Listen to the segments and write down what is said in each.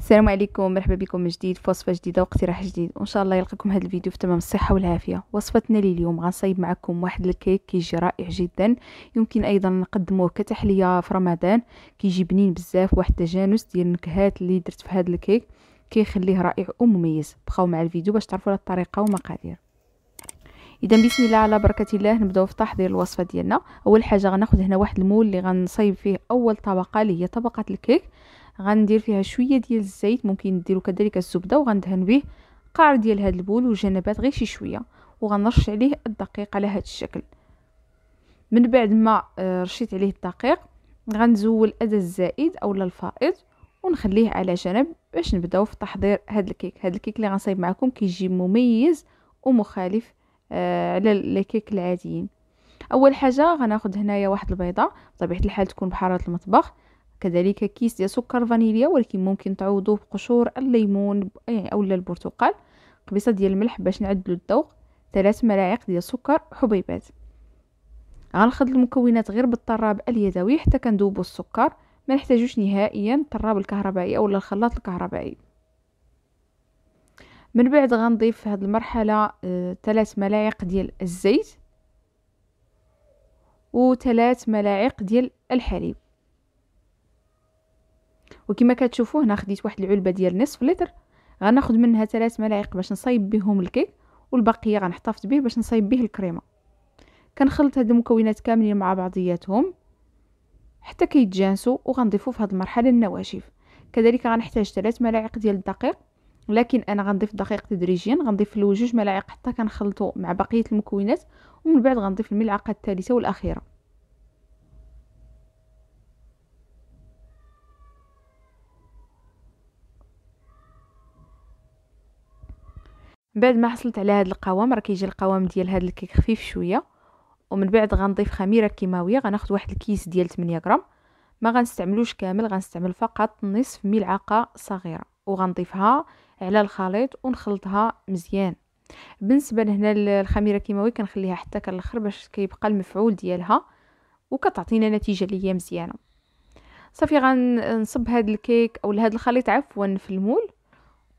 السلام عليكم مرحبا بكم من جديد في وصفه جديده واقتراح جديد وان شاء الله يلقاكم هذا الفيديو في تمام الصحه والعافيه وصفتنا لليوم غنصايب معكم واحد الكيك كيجي رائع جدا يمكن ايضا نقدموه كتحليه في رمضان كيجي بنين بزاف واحد التجانس ديال النكهات اللي درت في هذا الكيك كيخليه رائع ومميز بقاو مع الفيديو باش تعرفوا الطريقه ومقادير اذا بسم الله على بركه الله نبداو في تحضير الوصفه ديالنا اول حاجه غناخذ هنا واحد المول اللي غنصايب فيه اول طبقه اللي هي طبقه الكيك غندير فيها شويه ديال الزيت ممكن ديروا كذلك الزبده وغندهن به قاع ديال هاد البول والجنبات غير شي شويه وغنرش عليه الدقيق على هاد الشكل من بعد ما آه، رشيت عليه الدقيق غنزول الأذى الزائد اولا الفائض ونخليه على جنب باش نبداو في تحضير هاد الكيك هاد الكيك اللي غنصايب معكم كيجي مميز ومخالف آه على الكيك العاديين اول حاجه غناخذ هنايا واحد البيضه بطبيعه الحال تكون بحاره المطبخ كذلك كيس ديال سكر فانيليا ولكن ممكن تعوضوه بقشور الليمون يعني اولا البرتقال قبيصه ديال الملح باش نعدلو الذوق ثلاث ملاعق ديال السكر حبيبات غنخد المكونات غير بالطراب اليدوي حتى كندوبو السكر ما نحتاجوش نهائيا الطراب الكهربائي اولا الخلاط الكهربائي من بعد غنضيف في هذه المرحله آه، ثلاث ملاعق ديال الزيت وثلاث ملاعق ديال الحليب وكما كتشوفوا هنا خديت واحد العلبه ديال نصف لتر غناخد منها ثلاث ملاعق باش نصايب بهم الكيك والبقيه غنحتفظ به باش نصايب به الكريمه كنخلط هاد المكونات كاملين مع بعضياتهم حتى كيتجانسوا وغنضيفوا في هاد المرحله النواشف كذلك غنحتاج ثلاث ملاعق ديال الدقيق لكن انا غنضيف الدقيق تدريجيا غنضيف له جوج ملاعق حتى كنخلطو مع بقيه المكونات ومن بعد غنضيف الملعقه الثالثه والاخيره بعد ما حصلت على هذا القوام راه كيجي القوام ديال هذا الكيك خفيف شويه ومن بعد غنضيف خميره كيماويه غناخذ واحد الكيس ديال 8 غرام ما غنستعملوش كامل غنستعمل فقط نصف ملعقه صغيره وغنضيفها على الخليط ونخلطها مزيان بالنسبه لهنا الخميره كيماويه كنخليها حتى كالاخر باش كيبقى المفعول ديالها وكتعطينا نتيجه اللي هي مزيانه صافي غنصب هاد الكيك او هاد الخليط عفوا في المول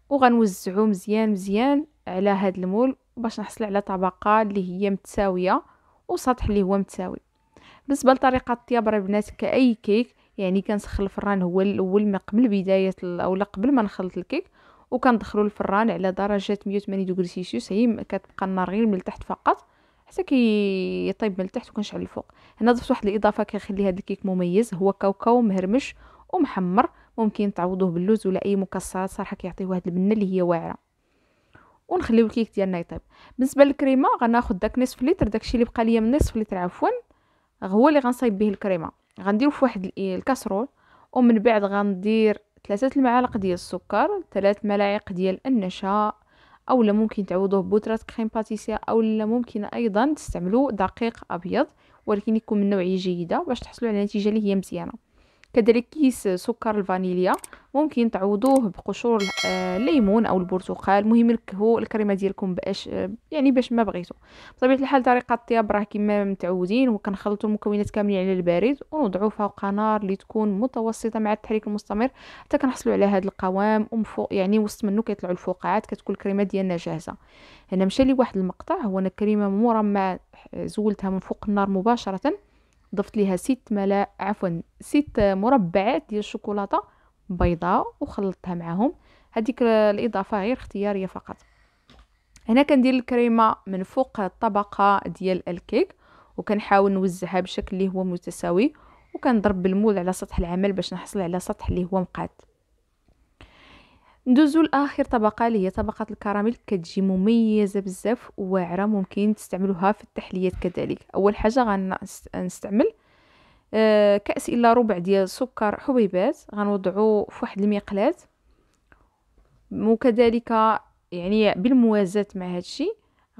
وغنوزعو مزيان مزيان على هاد المول باش نحصل على طبقة اللي هي متساوية وسطح اللي هو متساوي بالنسبة لطريقة الطياب راه كأي كيك يعني كنسخن الفران هو الاول ما قبل بدايه اولا قبل ما نخلط الكيك وكندخلو الفران على درجه 180 دوغري سيسيوس هي كتبقى النار غير من التحت فقط حتى كيطيب من التحت وكنشعل الفوق هنا ضفت واحد الاضافه كيخلي هذا الكيك مميز هو كاوكاو مهرمش ومحمر ممكن تعوضوه باللوز ولا اي مكسرات صراحه كيعطيه واحد البنه اللي هي واعره ونخليو الكيك ديالنا يطيب بالنسبه للكريمه غناخذ داك نصف لتر داكشي اللي بقى ليا من نصف لتر عفوا هو اللي غنصايب به الكريمه غنديرو في واحد إيه، الكاسرول ومن بعد غندير ثلاثة المعالق ديال السكر ثلاث ملاعق ديال النشا اولا ممكن تعوضوه بودرة كريم باتيسير اولا ممكن ايضا تستعملوا دقيق ابيض ولكن يكون من نوعيه جيده باش تحصلوا على نتيجه اللي هي مزيانه كذلك كيس سكر الفانيليا ممكن تعوضوه بقشور آه، الليمون او البرتقال المهم نكهو الكريمه ديالكم باش آه، يعني باش ما بغيتو بطبيعه الحال طريقه الطياب راه كما متعودين وكنخلطوا المكونات كاملين على البارد ونوضعوا فوق نار اللي تكون متوسطه مع التحريك المستمر حتى كنحصلوا على هذا القوام ومن فوق يعني وسط منه كيطلعوا الفقاعات كتكون الكريمه ديالنا جاهزه هنا مشى لي واحد المقطع هو انا الكريمه مرمى زولتها من فوق النار مباشره ضفت ليها ست ملا عفوا ست مربعات ديال الشوكولاته بيضاء وخلطتها معاهم هذيك الاضافه غير اختياريه فقط هنا كندير الكريمه من فوق الطبقه ديال الكيك وكنحاول نوزعها بشكل اللي هو متساوي وكنضرب بالمول على سطح العمل باش نحصل على سطح اللي هو مقاد ندوزو لاخر طبقه اللي هي طبقه الكراميل كتجي مميزه بزاف وواعره ممكن تستعملوها في التحليات كذلك اول حاجه غنستعمل آه، كاس الا ربع ديال سكر حبيبات غنوضعو في واحد المقلاه وكذلك يعني بالموازاه مع هادشي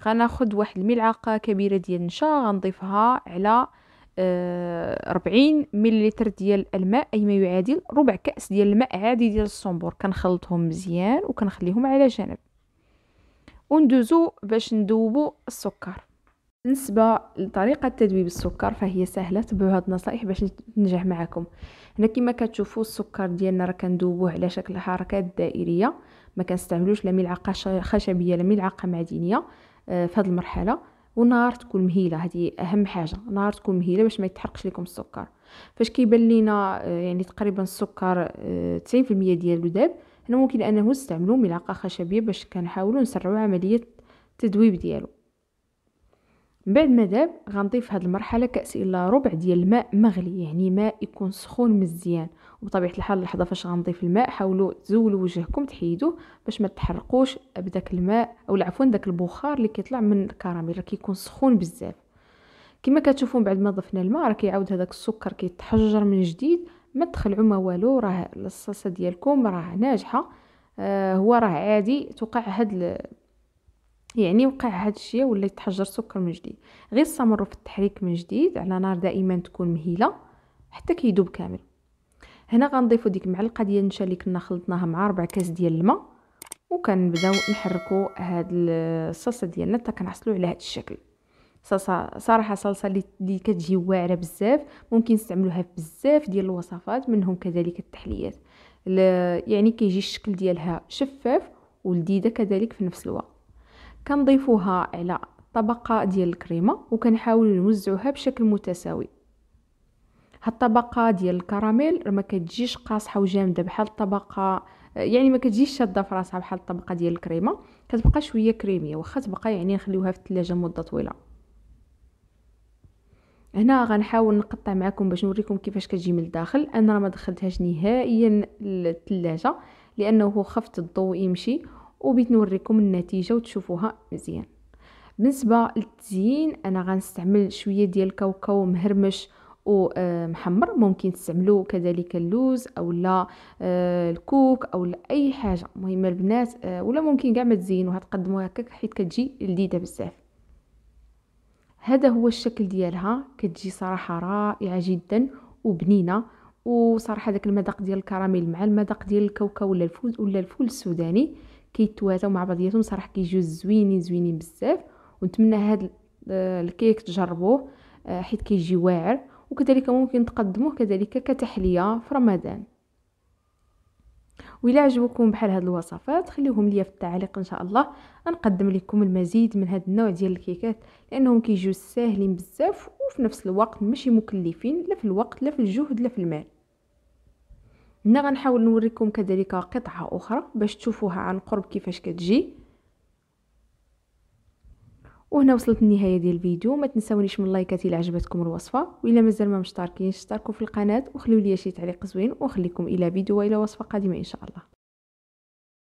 غناخد واحد الملعقه كبيره ديال النشا غنضيفها على 40 آه، مليلتر ديال الماء اي ما يعادل ربع كاس ديال الماء عادي ديال الصنبور كنخلطهم مزيان وكنخليهم على جنب وندوزو باش ندوبو السكر بالنسبه لطريقه تدويب السكر فهي سهله تبعوا هاد النصائح باش تنجح معكم هنا كما كتشوفوا السكر ديالنا راه كندوبوه على شكل حركات دائريه ما كنستعملوش لا ملعقه خشبيه لا ملعقه معدنيه آه، في هذه المرحله والنار تكون مهيله هذه اهم حاجه نار تكون مهيله باش ما يتحرقش لكم السكر فاش كيبان لينا آه، يعني تقريبا السكر 90% ديالو داب هنا ممكن انه نستعملو ملعقه خشبيه باش كنحاولوا نسرعوا عمليه التذويب ديالو من بعد ما ذاب غنضيف هاد هذه المرحله كاس الا ربع ديال الماء مغلي يعني ماء يكون سخون مزيان وبطبيعه الحال اللحظه فاش غنضيف الماء حاولوا تزولوا وجهكم تحيدوه باش ما تحرقوش بداك الماء او عفوا داك البخار اللي كيطلع من الكراميل راه كيكون سخون بزاف كما كتشوفوا بعد ما ضفنا الماء راه كيعاود هذاك السكر كيتحجر من جديد ما تخلعوا ما والو راه الصلصه ديالكم راه ناجحه آه هو راه عادي توقع هاد يعني وقع هذا الشيء ولا يتحجر سكر من جديد غير استمروا في التحريك من جديد على نار دائما تكون مهيله حتى كيذوب كامل هنا غنضيفوا ديك المعلقه ديال النشا اللي كنا خلطناها مع ربع كاس ديال الماء وكنبداو نحركوا هاد الصلصه ديالنا حتى كنحصلوا على هاد الشكل صلصه صراحه صلصه اللي كتجي واعره بزاف ممكن نستعملوها في بزاف ديال الوصفات منهم كذلك التحليات يعني كيجي الشكل ديالها شفاف ولذيذه كذلك في نفس الوقت كنضيفوها على طبقة ديال الكريمة وكنحاول نوزعوها بشكل متساوي هاد الطبقة ديال الكراميل ما كتجيش قاصحة وجامدة بحال الطبقة يعني ما كتجيش شاده في راسها بحال الطبقه ديال الكريمه كتبقى شويه كريميه واخا تبقى يعني نخليوها في الثلاجه مده طويله هنا غنحاول نقطع معكم باش نوريكم كيفاش كتجي من الداخل انا راه ما دخلتهاش نهائيا للثلاجه لانه خفت الضوء يمشي وبغيت نوريكم النتيجه وتشوفوها مزيان بالنسبه للتزيين انا غنستعمل شويه ديال الكاوكاو مهرمش ومحمر آه، ممكن تستعملوا كذلك اللوز او لا آه، الكوك او لا اي حاجه مهمه البنات آه، ولا ممكن كاع ما تزينوها تقدموها هكاك حيت كتجي لذيذه بزاف هذا هو الشكل ديالها كتجي صراحه رائعه جدا وبنينه وصراحه داك المذاق ديال الكراميل مع المذاق ديال الكاوكاو ولا الفول ولا الفول السوداني كيتواتاو مع بعضياتهم صراحه كيجيو زوينين زوينين بزاف ونتمنى هاد آه، الكيك تجربوه آه، حيت كيجي واعر وكذلك ممكن تقدموه كذلك كتحليه في رمضان وإلا عجبكم بحال هاد الوصفات خليهم ليا في التعليق ان شاء الله نقدم لكم المزيد من هاد النوع ديال الكيكات لانهم كيجيو ساهلين بزاف وفي نفس الوقت ماشي مكلفين لا في الوقت لا في الجهد لا في المال هنا غنحاول نوريكم كذلك قطعه اخرى باش تشوفوها عن قرب كيفاش كتجي وهنا وصلت النهايه ديال الفيديو ما تنساونيش من لايكات الا عجبتكم الوصفه والا مازال ما مشتركين اشتركوا في القناه وخليو لي شي تعليق زوين وخليكم الى فيديو والى وصفه قادمه ان شاء الله